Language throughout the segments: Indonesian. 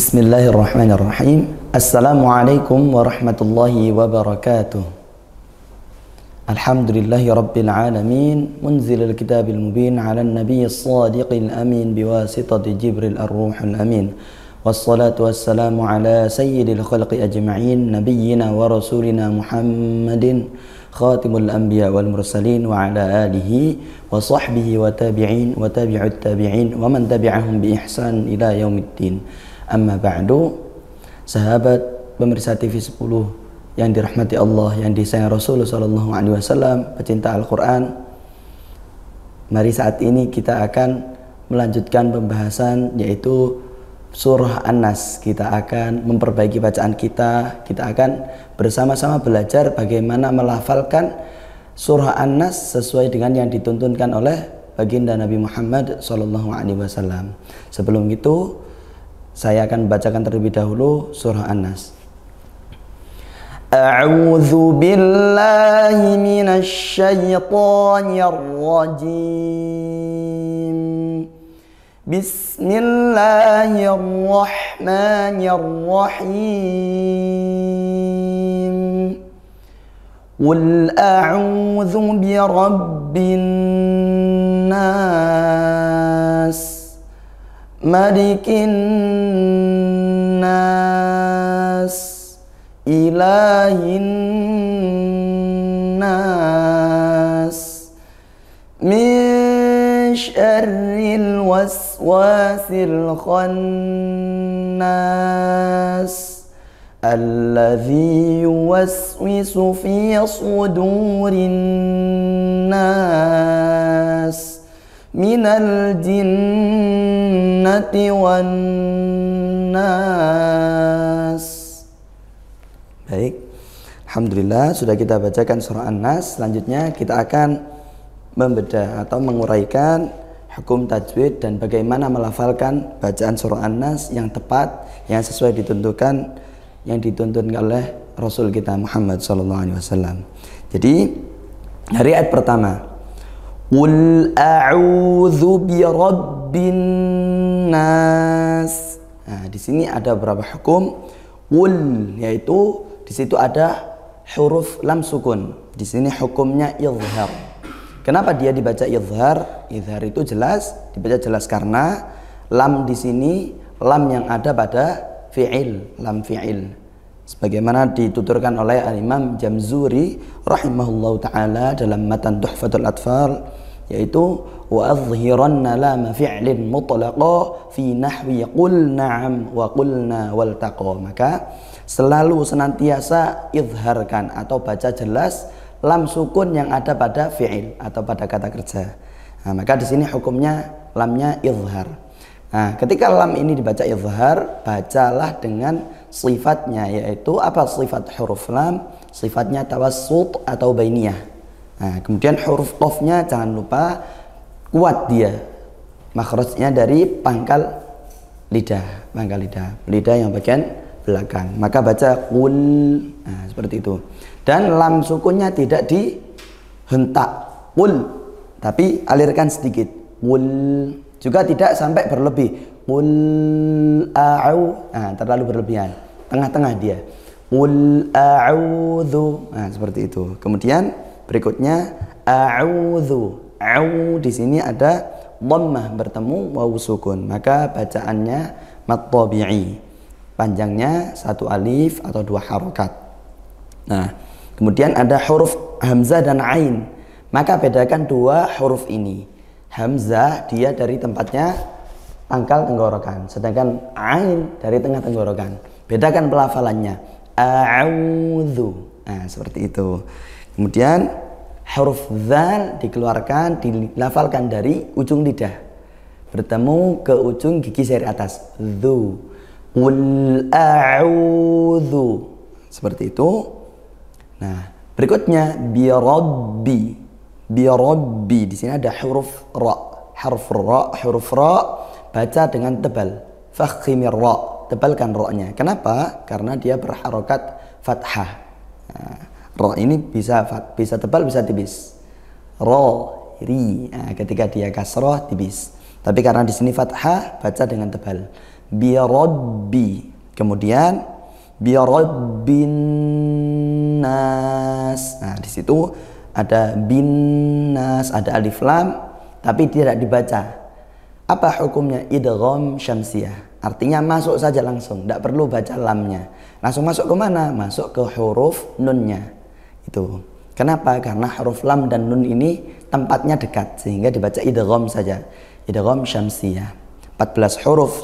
بسم الله الرحمن الرحيم السلام عليكم ورحمة الله وبركاته الحمد لله رب العالمين منزل الكتاب المبين على النبي الصادق الأمين بواسطة جبريل الروح الأمين والصلاة والسلام على سيد الخلق أجمعين نبينا ورسولنا محمد خاتم الأنبياء والمرسلين وعلى آله وصحبه وتابعين وتابع التابعين ومن تبعهم بإحسان إلى يوم الدين Amma ba'du Sahabat pemirsa TV 10 yang dirahmati Allah, yang disayang Rasulullah SAW, pecinta Al-Quran. Mari saat ini kita akan melanjutkan pembahasan yaitu surah An-Nas. Kita akan memperbaiki bacaan kita, kita akan bersama-sama belajar bagaimana melafalkan surah An-Nas sesuai dengan yang dituntunkan oleh baginda Nabi Muhammad SAW. Sebelum itu, saya akan bacakan terlebih dahulu surah An-Nas. A'udzu billahi minasy syaithanir rajim. Bismillahirrahmanirrahim. Qul a'udzu birabbil nas. ملك الناس إله الناس من شر الوسواس الخناس الذي يوسوس في صدور الناس من الجن والناس Baik Alhamdulillah sudah kita bacakan surah An-Nas Selanjutnya kita akan membedah atau menguraikan hukum tajwid dan bagaimana melafalkan bacaan surah An-Nas yang tepat yang sesuai ditentukan yang dituntun oleh Rasul kita Muhammad SAW Jadi dari ayat pertama Qul a'udzu birabbin nas. Nah, di sini ada berapa hukum? Qul yaitu di situ ada huruf lam sukun. Di sini hukumnya izhar. Kenapa dia dibaca izhar? Izhar itu jelas, dibaca jelas karena lam di sini lam yang ada pada fi'il, lam fi'il. Sebagaimana dituturkan oleh Al Imam Jamzuri rahimahullahu taala dalam matan Tuhfatul Atfal yaitu wa azhiranna lama fi'lin mutlaqa fi nahwi qul na'am wa qulna wal taqa maka selalu senantiasa izharkan atau baca jelas lam sukun yang ada pada fi'il atau pada kata kerja nah, maka di sini hukumnya lamnya izhar nah ketika lam ini dibaca izhar bacalah dengan sifatnya yaitu apa sifat huruf lam sifatnya tawassut atau bainiyah Nah, kemudian huruf qafnya jangan lupa kuat dia. Makhrajnya dari pangkal lidah, pangkal lidah. Lidah yang bagian belakang. Maka baca kun nah, seperti itu. Dan lam sukunnya tidak dihentak kun tapi alirkan sedikit. Kun juga tidak sampai berlebih. Kun a'u nah, terlalu berlebihan. Tengah-tengah dia. Qul a'udzu. Nah, seperti itu. Kemudian Berikutnya a'udzu. Au di sini ada dhammah bertemu waw sukun. Maka bacaannya matabi'i. Panjangnya satu alif atau dua harokat. Nah, kemudian ada huruf hamzah dan ain. Maka bedakan dua huruf ini. Hamzah dia dari tempatnya pangkal tenggorokan, sedangkan ain dari tengah tenggorokan. Bedakan pelafalannya. auzu, Nah, seperti itu. Kemudian huruf zal dikeluarkan, dilafalkan dari ujung lidah. Bertemu ke ujung gigi seri atas. Dhu. Qul a'udhu. Seperti itu. Nah, berikutnya bi rabbi. Bi rabbi. Di sini ada huruf ra. Huruf ra, huruf ra baca dengan tebal. Fakhimir ra. Tebalkan ra-nya. Kenapa? Karena dia berharokat fathah. Nah, Ro ini bisa bisa tebal bisa tipis. Ro ri. Nah, ketika dia kasroh tipis. Tapi karena di sini fathah baca dengan tebal. Biarobi Kemudian biarobinas. Nah, di situ ada binas ada alif lam tapi tidak dibaca. Apa hukumnya idgham syamsiah? Artinya masuk saja langsung, tidak perlu baca lamnya. Langsung masuk ke mana? Masuk ke huruf nunnya itu kenapa karena huruf lam dan nun ini tempatnya dekat sehingga dibaca idgham saja idgham syamsiyah 14 huruf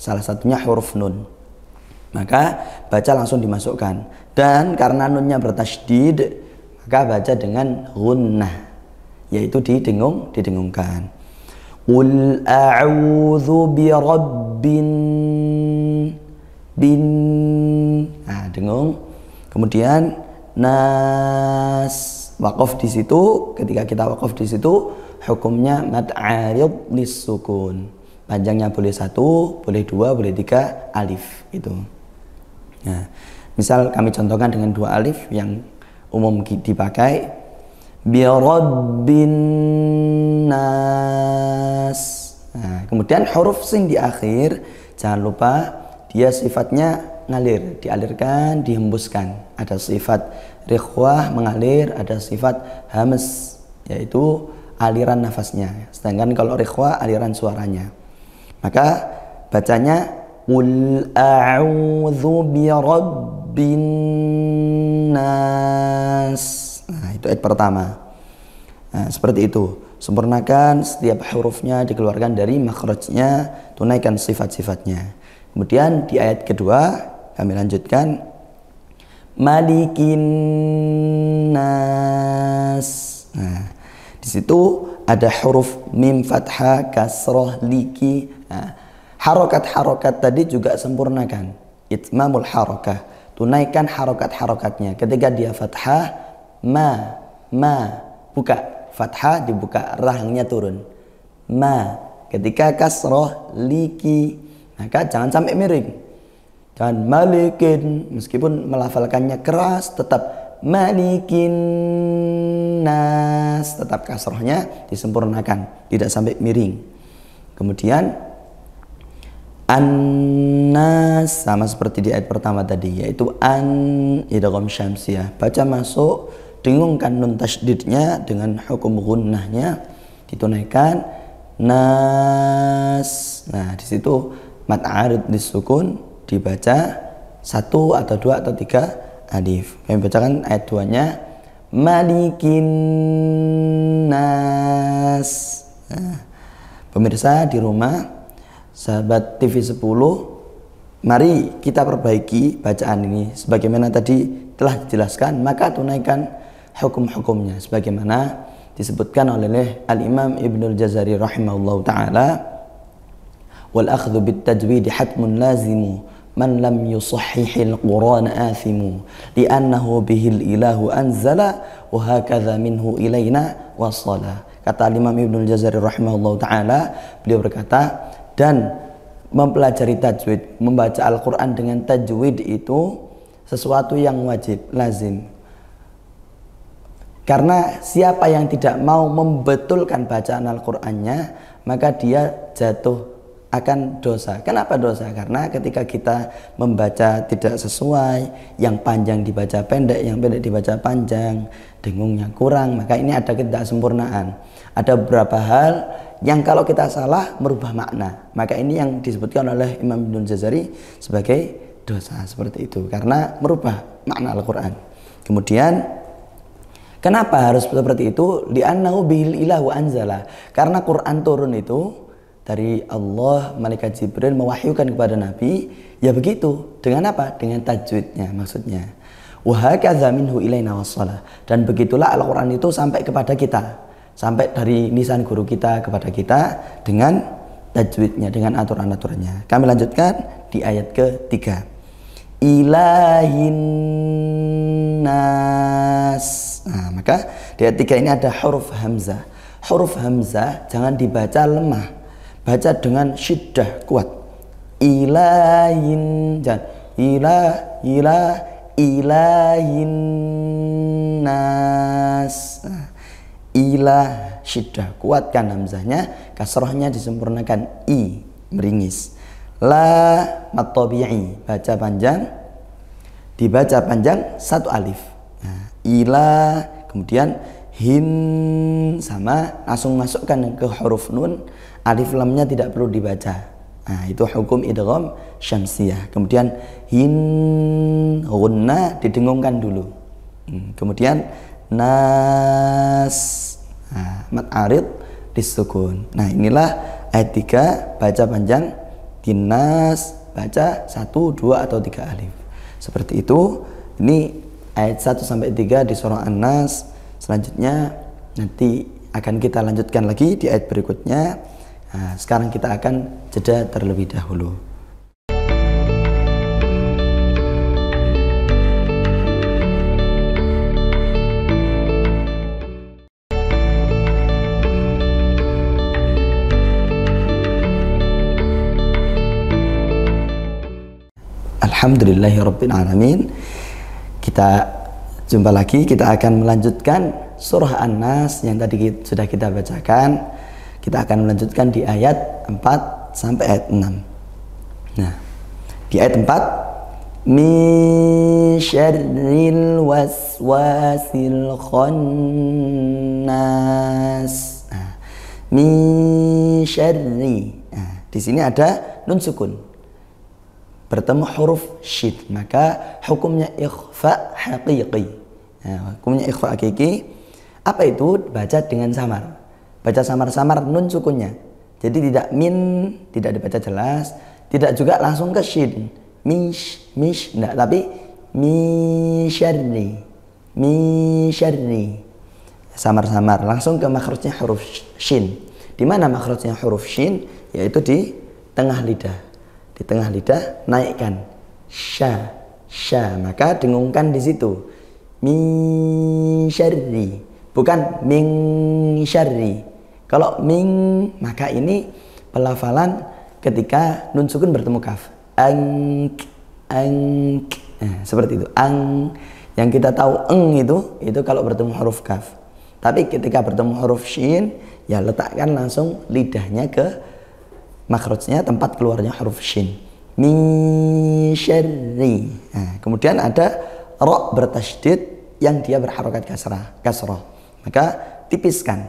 salah satunya huruf nun maka baca langsung dimasukkan dan karena nunnya bertasydid maka baca dengan gunnah yaitu didengung didengungkan Qul a'udzu bi rabbin bin. Nah, dengung. Kemudian nas wakaf di situ ketika kita wakaf di situ hukumnya mat'arid lisukun panjangnya boleh satu boleh dua boleh tiga alif itu nah ya. misal kami contohkan dengan dua alif yang umum dipakai Biarobin nas nah, kemudian huruf sing di akhir jangan lupa dia sifatnya ngalir, dialirkan, dihembuskan. Ada sifat rikhwah mengalir, ada sifat hames yaitu aliran nafasnya. Sedangkan kalau rikhwah aliran suaranya. Maka bacanya Qul a'udzu rabbin nas. Nah, itu ayat pertama. Nah, seperti itu. Sempurnakan setiap hurufnya dikeluarkan dari makhrajnya, tunaikan sifat-sifatnya. Kemudian di ayat kedua kami lanjutkan. Malikin nas. Nah, di situ ada huruf mim fathah kasroh liki. Nah, harokat-harokat tadi juga sempurnakan. Itmamul harokah. Tunaikan harokat-harokatnya. Ketika dia fathah, ma, ma, buka. Fathah dibuka, rahangnya turun. Ma, ketika kasroh liki. Maka jangan sampai miring Kan malikin meskipun melafalkannya keras tetap malikin nas tetap kasrohnya disempurnakan tidak sampai miring. Kemudian Anas sama seperti di ayat pertama tadi yaitu an idgham syamsiah. Baca masuk dengungkan nun tasdidnya dengan hukum gunnahnya ditunaikan nas. Nah, di situ mat arid disukun dibaca satu atau dua atau tiga alif. Kami bacakan ayat duanya Malikin Nas. Nah, pemirsa di rumah, sahabat TV 10, mari kita perbaiki bacaan ini. Sebagaimana tadi telah dijelaskan, maka tunaikan hukum-hukumnya. Sebagaimana disebutkan oleh Al-Imam Ibnul Jazari rahimahullah ta'ala, wal akhdhu bit tajwid hatmun lazimu man lam yusahihil Qur'an athimu li'annahu bihil ilahu anzala wa hakadha minhu ilaina wasala kata Imam Ibnu Jazari rahimahullah taala beliau berkata dan mempelajari tajwid membaca Al-Qur'an dengan tajwid itu sesuatu yang wajib lazim karena siapa yang tidak mau membetulkan bacaan Al-Qur'annya maka dia jatuh akan dosa. Kenapa dosa? Karena ketika kita membaca tidak sesuai, yang panjang dibaca pendek, yang pendek dibaca panjang, dengungnya kurang, maka ini ada ketidaksempurnaan. Ada beberapa hal yang kalau kita salah merubah makna. Maka ini yang disebutkan oleh Imam Ibn Jazari sebagai dosa seperti itu karena merubah makna Al-Qur'an. Kemudian kenapa harus seperti itu? Li'annahu bil ilahu anzala. Karena Quran turun itu dari Allah malaikat Jibril mewahyukan kepada Nabi ya begitu dengan apa dengan tajwidnya maksudnya minhu ilaina dan begitulah Al-Qur'an itu sampai kepada kita sampai dari nisan guru kita kepada kita dengan tajwidnya dengan aturan-aturannya kami lanjutkan di ayat ketiga ilahin nas nah maka di ayat tiga ini ada huruf hamzah huruf hamzah jangan dibaca lemah baca dengan syiddah kuat ilahin ilah ilah ilahin nas ilah syiddah kuatkan hamzahnya kasrohnya disempurnakan i meringis la matobi'i baca panjang dibaca panjang satu alif nah, ilah kemudian hin sama langsung masukkan ke huruf nun alif lamnya tidak perlu dibaca. Nah, itu hukum idgham syamsiyah. Kemudian hin gunna didengungkan dulu. Hmm, kemudian nas nah, mat arid disukun. Nah, inilah ayat tiga baca panjang dinas baca satu dua atau tiga alif. Seperti itu. Ini ayat satu sampai tiga di surah An-Nas. Selanjutnya nanti akan kita lanjutkan lagi di ayat berikutnya. Nah, sekarang kita akan jeda terlebih dahulu. Alhamdulillahirrabbilalamin Kita jumpa lagi Kita akan melanjutkan surah An-Nas Yang tadi sudah kita bacakan kita akan melanjutkan di ayat 4 sampai ayat 6. Nah, di ayat 4 min waswasil khannas. Nah, nah, di sini ada nun sukun. Bertemu huruf syid, maka hukumnya ikhfa haqiqi. Nah, hukumnya ikhfa haqiqi apa itu baca dengan samar baca samar-samar nun sukunnya jadi tidak min tidak dibaca jelas tidak juga langsung ke shin mish mish enggak tapi misharni, misharni. samar-samar langsung ke makhrajnya huruf shin di mana makhrajnya huruf shin yaitu di tengah lidah di tengah lidah naikkan sha, sha, maka dengungkan di situ Misharni, bukan mingsharni. Kalau ming maka ini pelafalan ketika nun sukun bertemu kaf. Ang ang nah, seperti itu. Ang yang kita tahu eng itu itu kalau bertemu huruf kaf. Tapi ketika bertemu huruf shin ya letakkan langsung lidahnya ke makrotnya tempat keluarnya huruf shin. Mi syarri. Nah, kemudian ada ro bertasdid yang dia berharokat kasrah, Kasrah. Maka tipiskan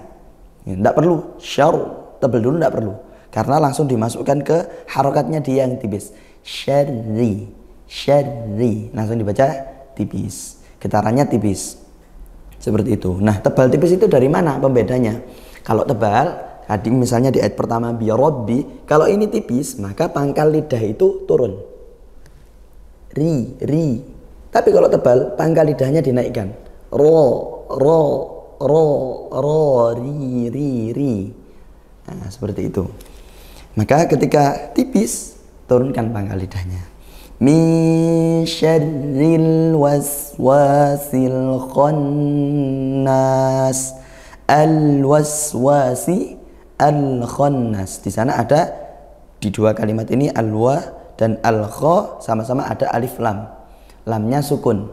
tidak ya, perlu syaru tebel dulu tidak perlu karena langsung dimasukkan ke harokatnya dia yang tipis syari syari langsung dibaca tipis getarannya tipis seperti itu nah tebal tipis itu dari mana pembedanya kalau tebal tadi misalnya di ayat pertama biarobi kalau ini tipis maka pangkal lidah itu turun ri ri tapi kalau tebal pangkal lidahnya dinaikkan ro ro ro ro ri ri ri nah, seperti itu maka ketika tipis turunkan pangkal lidahnya mi syarril waswasil khannas al waswasi al khannas di sana ada di dua kalimat ini al wa dan al kho sama-sama ada alif lam lamnya sukun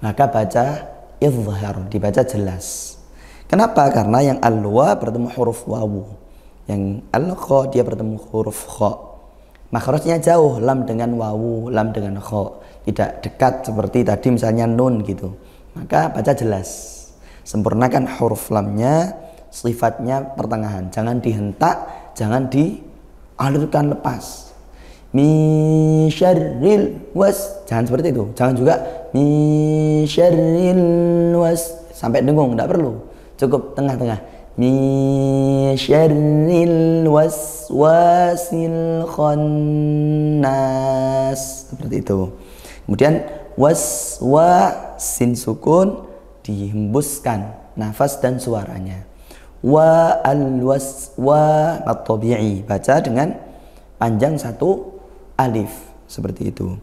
maka baca izhar dibaca jelas Kenapa? Karena yang alwa bertemu huruf wawu. Yang alqa dia bertemu huruf kha. Makhrajnya jauh lam dengan wawu, lam dengan kha. Tidak dekat seperti tadi misalnya nun gitu. Maka baca jelas. Sempurnakan huruf lamnya, sifatnya pertengahan. Jangan dihentak, jangan dialurkan lepas min syarril was jangan seperti itu jangan juga min syarril was sampai dengung tidak perlu cukup tengah-tengah Misharil waswasil khannas seperti itu kemudian waswa sin sukun dihembuskan nafas dan suaranya wa al waswa at baca dengan panjang satu alif seperti itu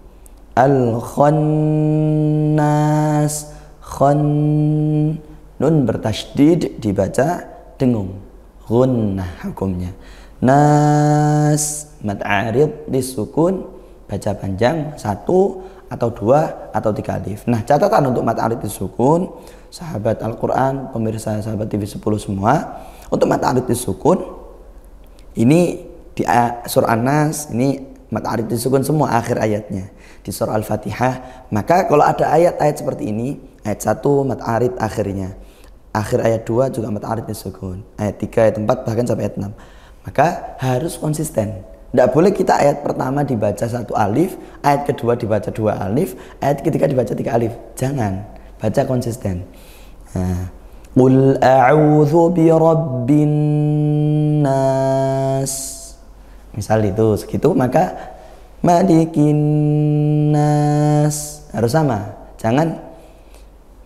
al khannas khannas Nun bertasydid dibaca dengung. Gunnah hukumnya. Nas mad arid disukun baca panjang satu atau dua atau tiga alif. Nah catatan untuk mad arid disukun sahabat Al-Quran, pemirsa sahabat TV 10 semua untuk mad arid disukun ini di surah Anas nas ini mad arid disukun semua akhir ayatnya di surah Al-Fatihah maka kalau ada ayat-ayat seperti ini ayat satu mad arid akhirnya akhir ayat 2 juga arifnya sukun ayat 3 ayat 4 bahkan sampai ayat 6 maka harus konsisten tidak boleh kita ayat pertama dibaca satu alif, ayat kedua dibaca dua alif, ayat ketiga dibaca tiga alif. Jangan, baca konsisten. ul nah. Qul bi rabbin nas. Misal itu segitu maka malikin nas harus sama. Jangan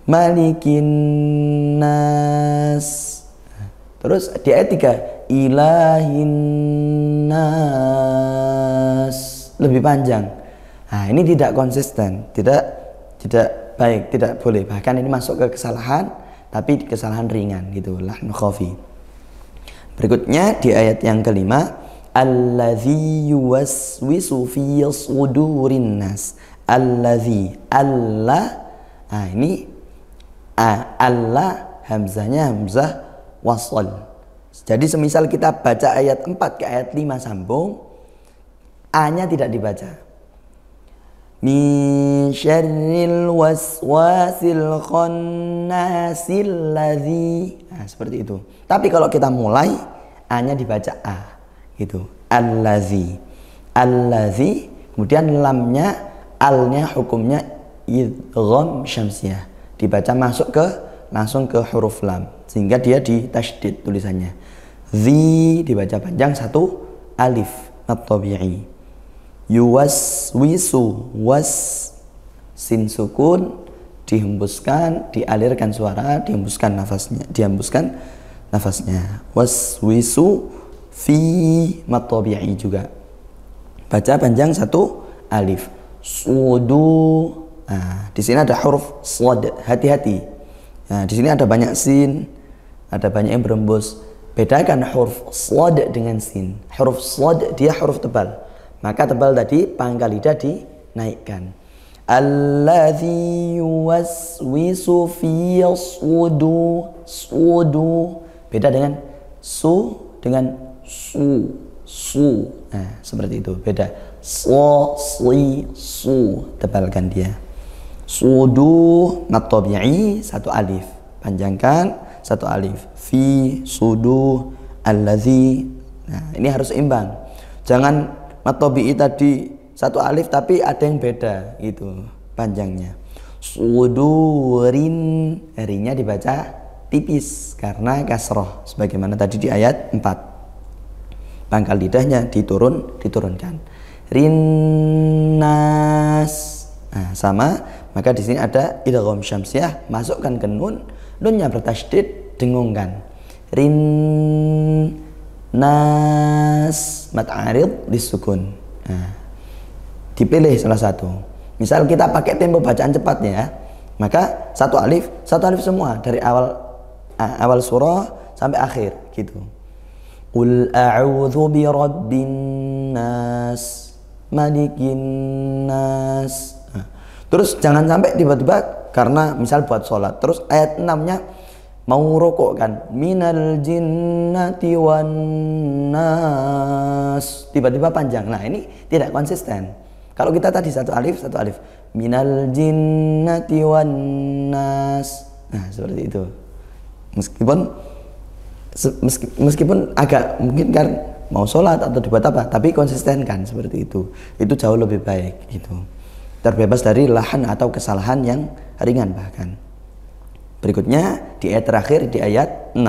malikin nas terus di ayat 3 ilahin nas lebih panjang nah ini tidak konsisten tidak tidak baik tidak boleh bahkan ini masuk ke kesalahan tapi kesalahan ringan gitu lah khafi berikutnya di ayat yang kelima alladzi yuwaswisu fi sudurin nas alladzi Allah nah ini a Allah hamzahnya hamzah wasol jadi semisal kita baca ayat 4 ke ayat 5 sambung a-nya tidak dibaca min syarril waswasil khannasil ladzi nah, seperti itu tapi kalau kita mulai a-nya dibaca a gitu allazi allazi kemudian lamnya alnya hukumnya idgham syamsiyah dibaca masuk ke langsung ke huruf lam sehingga dia di tasdid tulisannya z dibaca panjang satu alif at-tabi'i yuwaswisu was sin sukun dihembuskan dialirkan suara dihembuskan nafasnya dihembuskan nafasnya waswisu fi matobi'i juga baca panjang satu alif sudu Nah, di sini ada huruf sod, hati-hati. Nah, di sini ada banyak sin, ada banyak yang berembus. Bedakan huruf sod dengan sin. Huruf sod dia huruf tebal. Maka tebal tadi pangkal lidah dinaikkan. Alladhi yuwaswisu fi sudu sudu beda dengan su dengan su su nah seperti itu beda so si su tebalkan dia sudu natobi'i satu alif panjangkan satu alif fi sudu allazi nah ini harus imbang jangan natobi'i tadi satu alif tapi ada yang beda gitu panjangnya sudurin rinya dibaca tipis karena kasroh sebagaimana tadi di ayat 4 pangkal lidahnya diturun diturunkan rinas Nah, sama, maka di sini ada idgham syamsiah, masukkan ke nun, nunnya bertasydid, dengungkan. Rin nas mat'arid disukun. Nah, dipilih salah satu. Misal kita pakai tempo bacaan cepat ya, maka satu alif, satu alif semua dari awal ah, awal surah sampai akhir gitu. Qul a'udzu bi rabbin nas, malikin nas, Terus jangan sampai tiba-tiba karena misal buat sholat. Terus ayat 6-nya mau rokok kan. Minal jinnati wan nas. Tiba-tiba panjang. Nah ini tidak konsisten. Kalau kita tadi satu alif, satu alif. Minal jinnati wan nas. Nah seperti itu. Meskipun meskipun agak mungkin kan mau sholat atau dibuat apa tapi konsisten kan seperti itu itu jauh lebih baik gitu terbebas dari lahan atau kesalahan yang ringan bahkan. Berikutnya di ayat terakhir di ayat 6.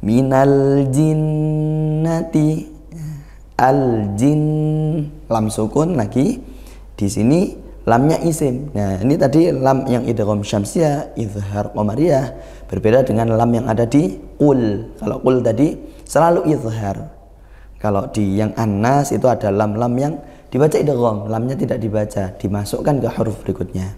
Minal jinnati al jin lam sukun lagi di sini lamnya isim. Nah, ini tadi lam yang idgham syamsiah, izhar qamariyah berbeda dengan lam yang ada di ul. Kalau ul tadi selalu izhar. Kalau di yang anas itu ada lam-lam yang dibaca idgham, lamnya tidak dibaca, dimasukkan ke huruf berikutnya.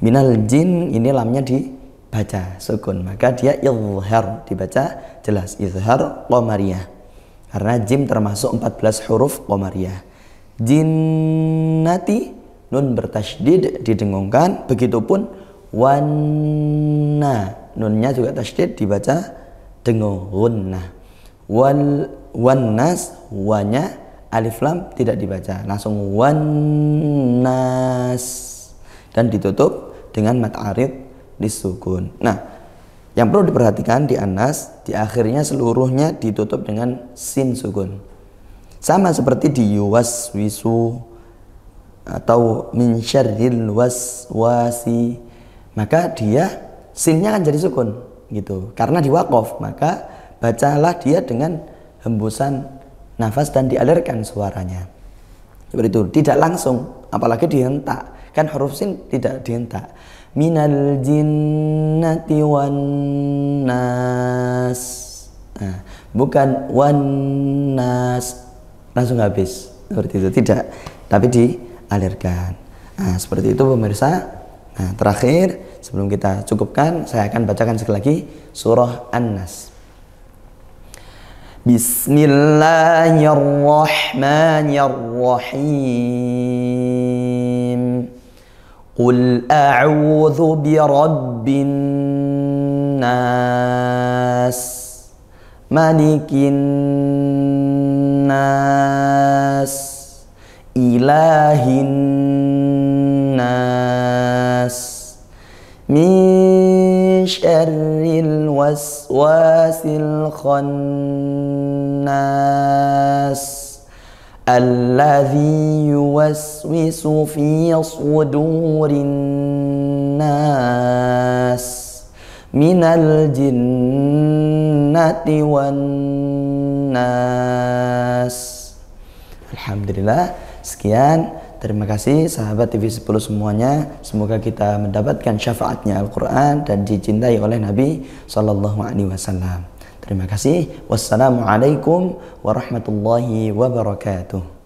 Minal jin ini lamnya dibaca sukun, maka dia izhar dibaca jelas izhar qomariyah Karena jim termasuk 14 huruf qomariyah Jinnati nun bertasydid didengungkan, begitupun wanna nunnya juga tasydid dibaca dengung wanna Wal wannas wanya alif lam tidak dibaca langsung wanas dan ditutup dengan mat arid disukun nah yang perlu diperhatikan di anas di akhirnya seluruhnya ditutup dengan sin sukun sama seperti di yuwas wisu atau min syarril wasi maka dia sinnya kan jadi sukun gitu karena di wakof maka bacalah dia dengan hembusan nafas dan dialirkan suaranya. Seperti itu, tidak langsung, apalagi dihentak. Kan huruf sin tidak dihentak. Minal jinnati wan nas. Nah, bukan wan nas. Langsung habis. Seperti itu, tidak. Tapi dialirkan. Nah, seperti itu pemirsa. Nah, terakhir sebelum kita cukupkan, saya akan bacakan sekali lagi surah An-Nas. بسم الله الرحمن الرحيم قل أعوذ برب الناس ملك الناس إله الناس من شر الوسواس الخناس الذي يوسوس في صدور الناس من الجنة والناس الحمد لله سكيان Terima kasih sahabat TV 10 semuanya. Semoga kita mendapatkan syafaatnya Al-Quran dan dicintai oleh Nabi Sallallahu Alaihi Wasallam. Terima kasih. Wassalamualaikum warahmatullahi wabarakatuh.